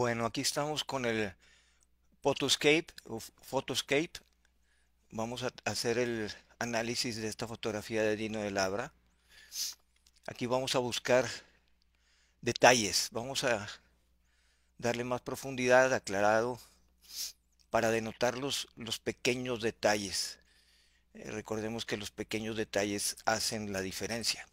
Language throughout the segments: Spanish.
Bueno, aquí estamos con el Photoscape Photoscape. Vamos a hacer el análisis de esta fotografía de Dino de Labra. Aquí vamos a buscar detalles. Vamos a darle más profundidad, aclarado, para denotar los, pequeños detalles. Eh, recordemos que los pequeños detalles hacen la diferencia.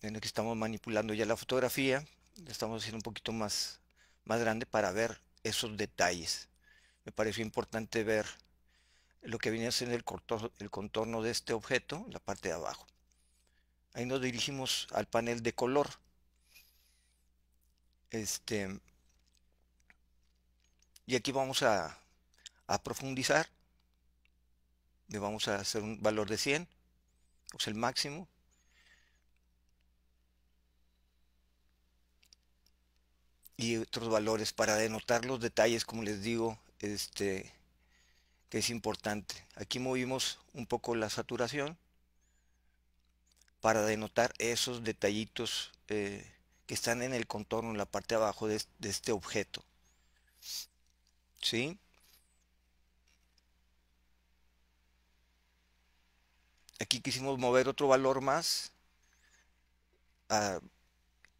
En estamos manipulando ya la fotografía, estamos haciendo un poquito más más grande para ver esos detalles. Me pareció importante ver lo que viene siendo el, el contorno de este objeto, la parte de abajo. Ahí nos dirigimos al panel de color. Este, y aquí vamos a, profundizar. Le vamos a hacer un valor de 100, o es sea, el máximo. y otros valores para denotar los detalles, como les digo, este, que es importante. Aquí movimos un poco la saturación para denotar esos detallitos eh, que están en el contorno, en la parte de abajo de, este objeto. ¿Sí? Aquí quisimos mover otro valor más. A, ah,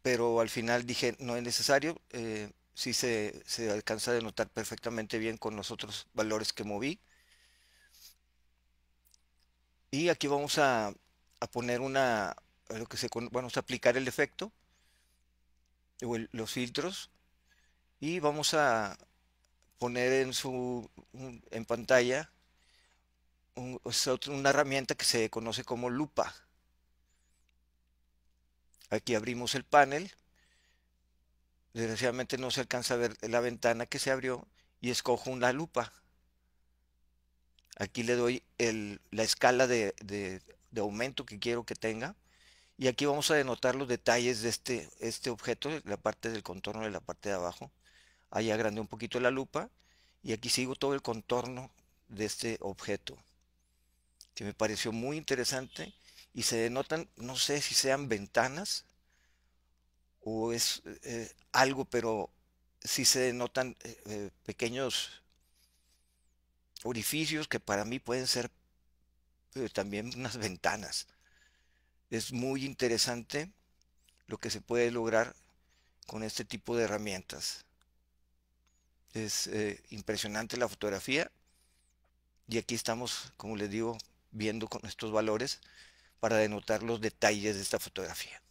pero al final dije, no es necesario, si eh, sí se, alcanza a notar perfectamente bien con los otros valores que moví. Y aquí vamos a, poner una, que vamos a aplicar el efecto, o los filtros, y vamos a poner en su, en pantalla una herramienta que se conoce como lupa. Aquí abrimos el panel. Desgraciadamente no se alcanza a ver la ventana que se abrió y escojo una lupa. Aquí le doy la escala de, aumento que quiero que tenga. Y aquí vamos a denotar los detalles de este, este objeto, la parte del contorno de la parte de abajo. Ahí agrandé un poquito la lupa y aquí sigo todo el contorno de este objeto que me pareció muy interesante y se denotan, no sé si sean ventanas o es eh, algo, pero sí se denotan eh, eh, pequeños orificios que para mí pueden ser también unas ventanas. Es muy interesante lo que se puede lograr con este tipo de herramientas. Es impresionante la fotografía y aquí estamos, como les digo, viendo con estos valores para denotar los detalles de esta fotografía.